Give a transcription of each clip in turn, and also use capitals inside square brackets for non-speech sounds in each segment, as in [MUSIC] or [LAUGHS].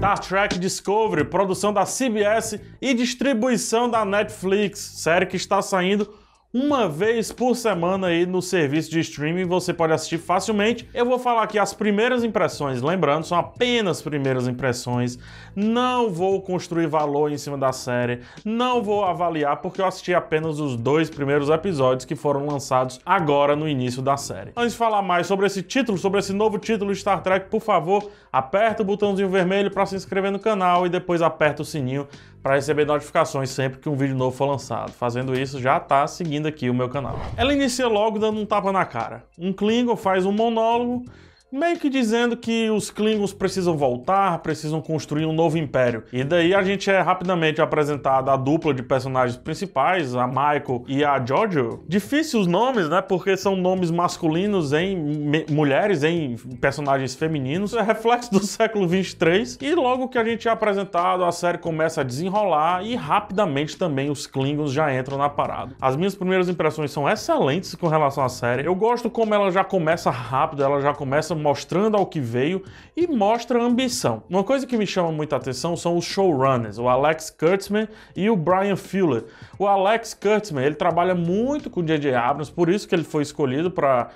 Star Trek Discovery, produção da CBS e distribuição da Netflix, série que está saindo uma vez por semana aí no serviço de streaming, você pode assistir facilmente. Eu vou falar aqui as primeiras impressões, lembrando, são apenas primeiras impressões. Não vou construir valor em cima da série, não vou avaliar porque eu assisti apenas os dois primeiros episódios que foram lançados agora no início da série. Antes de falar mais sobre esse título, sobre esse novo título de Star Trek, por favor, aperta o botãozinho vermelho para se inscrever no canal e depois aperta o sininho para receber notificações sempre que um vídeo novo for lançado. Fazendo isso, já está seguindo aqui o meu canal. Ela inicia logo dando um tapa na cara. Um Klingon faz um monólogo meio que dizendo que os Klingons precisam voltar, precisam construir um novo império. E daí a gente é rapidamente apresentada a dupla de personagens principais, a Michael e a Giorgio. Difícil os nomes, né? Porque são nomes masculinos em mulheres, em personagens femininos. É reflexo do [LAUGHS] século 23. E logo que a gente é apresentado, a série começa a desenrolar e rapidamente também os Klingons já entram na parada. As minhas primeiras impressões são excelentes com relação à série. Eu gosto como ela já começa rápido, ela já começa mostrando ao que veio e mostra ambição. Uma coisa que me chama muita atenção são os showrunners, o Alex Kurtzman e o Brian Fuller. O Alex Kurtzman, ele trabalha muito com J.J. Abrams, por isso que ele foi escolhido para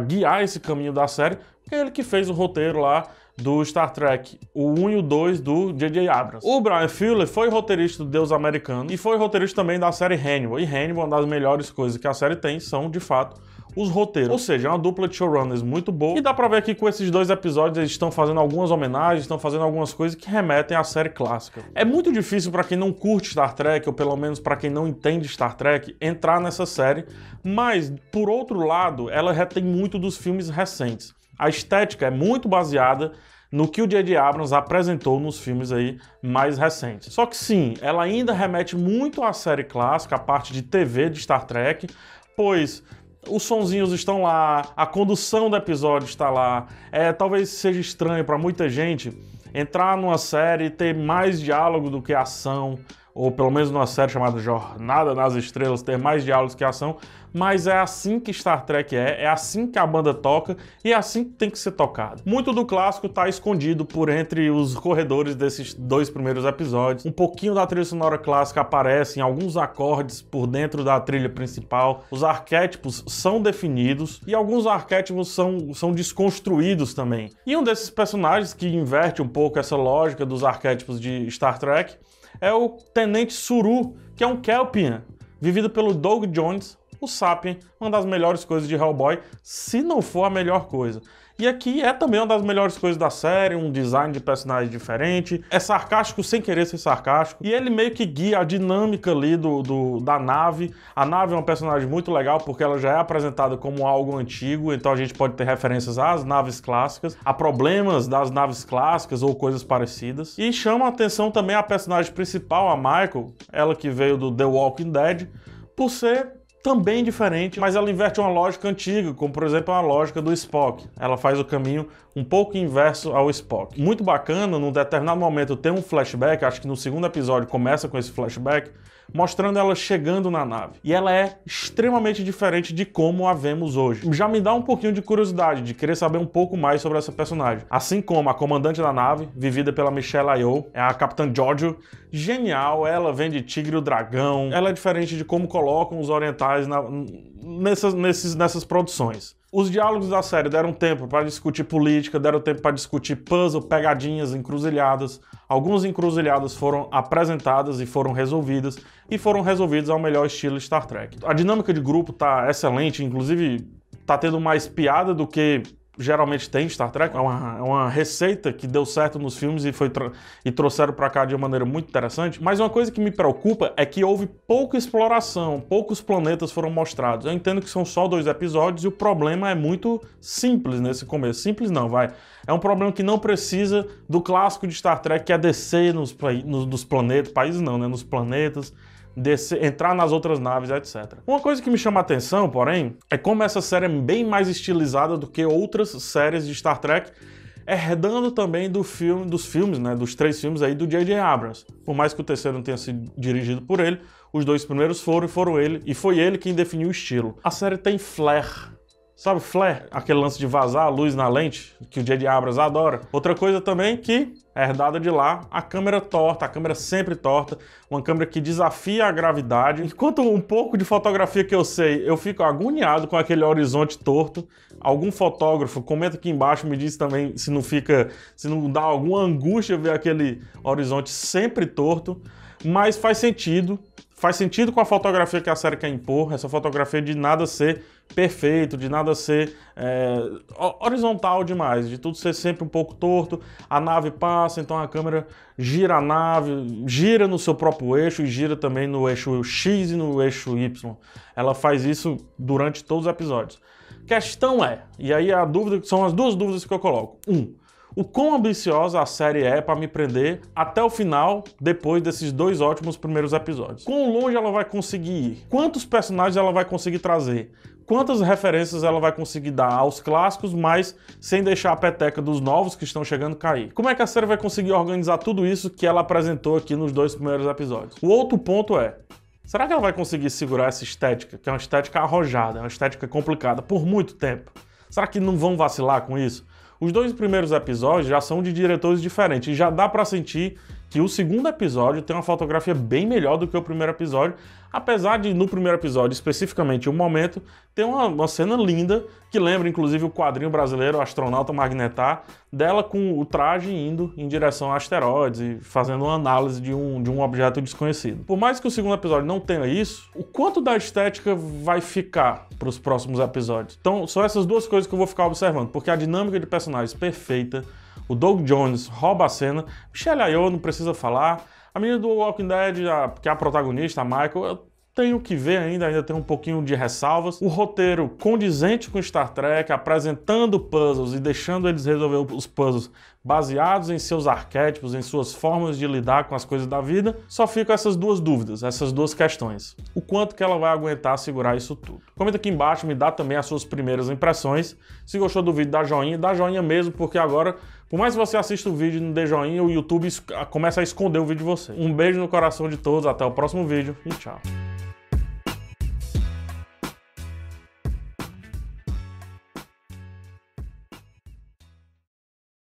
guiar esse caminho da série, porque é ele que fez o roteiro lá do Star Trek, o 1 e o 2 do J.J. Abrams. O Brian Fuller foi roteirista do Deus Americano e foi roteirista também da série Hannibal. E Hannibal, uma das melhores coisas que a série tem são, de fato, os roteiros. Ou seja, é uma dupla de showrunners muito boa. E dá pra ver que com esses dois episódios eles estão fazendo algumas homenagens, estão fazendo algumas coisas que remetem à série clássica. É muito difícil para quem não curte Star Trek, ou pelo menos para quem não entende Star Trek, entrar nessa série. Mas, por outro lado, ela retém muito dos filmes recentes. A estética é muito baseada no que o J.J. Abrams apresentou nos filmes aí mais recentes. Só que sim, ela ainda remete muito à série clássica, à parte de TV de Star Trek, pois os sonzinhos estão lá, a condução do episódio está lá. É, talvez seja estranho para muita gente entrar numa série e ter mais diálogo do que ação, ou pelo menos numa série chamada Jornada nas Estrelas, ter mais diálogos que ação, mas é assim que Star Trek é, é assim que a banda toca e é assim que tem que ser tocado. Muito do clássico está escondido por entre os corredores desses dois primeiros episódios. Um pouquinho da trilha sonora clássica aparece em alguns acordes por dentro da trilha principal. Os arquétipos são definidos e alguns arquétipos são, são desconstruídos também. E um desses personagens que inverte um pouco essa lógica dos arquétipos de Star Trek é o Tenente Suru, que é um Kelpian, vivido pelo Doug Jones, o Sapien, uma das melhores coisas de Hellboy, se não for a melhor coisa. E aqui é também uma das melhores coisas da série, um design de personagem diferente, é sarcástico sem querer ser sarcástico, e ele meio que guia a dinâmica ali do, do, da nave. A nave é um personagem muito legal porque ela já é apresentada como algo antigo, então a gente pode ter referências às naves clássicas, a problemas das naves clássicas ou coisas parecidas. E chama a atenção também a personagem principal, a Michael, ela que veio do The Walking Dead, por ser também diferente, mas ela inverte uma lógica antiga, como por exemplo a lógica do Spock. Ela faz o caminho um pouco inverso ao Spock. Muito bacana, num determinado momento tem um flashback, acho que no segundo episódio começa com esse flashback, mostrando ela chegando na nave. E ela é extremamente diferente de como a vemos hoje. Já me dá um pouquinho de curiosidade, de querer saber um pouco mais sobre essa personagem. Assim como a comandante da nave, vivida pela Michelle Yeoh, é a Capitã Giorgio, genial, ela vem de Tigre o Dragão, ela é diferente de como colocam os orientais faz na, nessas, nesses, nessas produções. Os diálogos da série deram tempo para discutir política, deram tempo para discutir puzzle, pegadinhas, encruzilhadas. Algumas encruzilhadas foram apresentadas e foram resolvidas, e foram resolvidas ao melhor estilo Star Trek. A dinâmica de grupo tá excelente, inclusive tá tendo mais piada do que geralmente tem Star Trek, é uma, é uma receita que deu certo nos filmes e, foi e trouxeram para cá de uma maneira muito interessante, mas uma coisa que me preocupa é que houve pouca exploração, poucos planetas foram mostrados. Eu entendo que são só dois episódios e o problema é muito simples nesse começo. Simples não, vai. É um problema que não precisa do clássico de Star Trek, que é descer nos, nos dos planetas, países não, né, nos planetas, descer, entrar nas outras naves, etc. Uma coisa que me chama a atenção, porém, é como essa série é bem mais estilizada do que outras séries de Star Trek, herdando também do filme, dos filmes, né, dos três filmes aí do J.J. Abrams. Por mais que o terceiro não tenha sido dirigido por ele, os dois primeiros foram e foram ele, e foi ele quem definiu o estilo. A série tem flair Sabe flare, aquele lance de vazar a luz na lente, que o J.D. de Abras adora. Outra coisa também que é herdada de lá, a câmera torta, a câmera sempre torta, uma câmera que desafia a gravidade. Enquanto um pouco de fotografia que eu sei, eu fico agoniado com aquele horizonte torto. Algum fotógrafo, comenta aqui embaixo, me diz também se não fica, se não dá alguma angústia ver aquele horizonte sempre torto, mas faz sentido, faz sentido com a fotografia que a série quer impor, essa fotografia de nada ser perfeito, de nada ser é, horizontal demais, de tudo ser sempre um pouco torto, a nave passa, então a câmera gira a nave, gira no seu próprio eixo e gira também no eixo X e no eixo Y. Ela faz isso durante todos os episódios. Questão é, e aí a dúvida, são as duas dúvidas que eu coloco. Um, o quão ambiciosa a série é para me prender até o final, depois desses dois ótimos primeiros episódios. Quão longe ela vai conseguir ir? Quantos personagens ela vai conseguir trazer? Quantas referências ela vai conseguir dar aos clássicos, mas sem deixar a peteca dos novos que estão chegando cair? Como é que a série vai conseguir organizar tudo isso que ela apresentou aqui nos dois primeiros episódios? O outro ponto é: será que ela vai conseguir segurar essa estética, que é uma estética arrojada, é uma estética complicada, por muito tempo? Será que não vão vacilar com isso? Os dois primeiros episódios já são de diretores diferentes e já dá para sentir que o segundo episódio tem uma fotografia bem melhor do que o primeiro episódio, apesar de no primeiro episódio, especificamente o momento, ter uma, uma cena linda que lembra inclusive o quadrinho brasileiro Astronauta Magnetar, dela com o traje indo em direção a asteroides e fazendo uma análise de um, de um objeto desconhecido. Por mais que o segundo episódio não tenha isso, o quanto da estética vai ficar para os próximos episódios? Então, são essas duas coisas que eu vou ficar observando, porque a dinâmica de personagens perfeita o Doug Jones rouba a cena, Michelle Yeoh não precisa falar, a menina do Walking Dead, a, que é a protagonista, a Michael, tenho que ver ainda, ainda tem um pouquinho de ressalvas. O roteiro condizente com Star Trek, apresentando puzzles e deixando eles resolver os puzzles baseados em seus arquétipos, em suas formas de lidar com as coisas da vida. Só ficam essas duas dúvidas, essas duas questões. O quanto que ela vai aguentar segurar isso tudo? Comenta aqui embaixo, me dá também as suas primeiras impressões. Se gostou do vídeo, dá joinha, dá joinha mesmo, porque agora por mais que você assista o vídeo e não dê joinha, o YouTube começa a esconder o vídeo de você. Um beijo no coração de todos, até o próximo vídeo e tchau.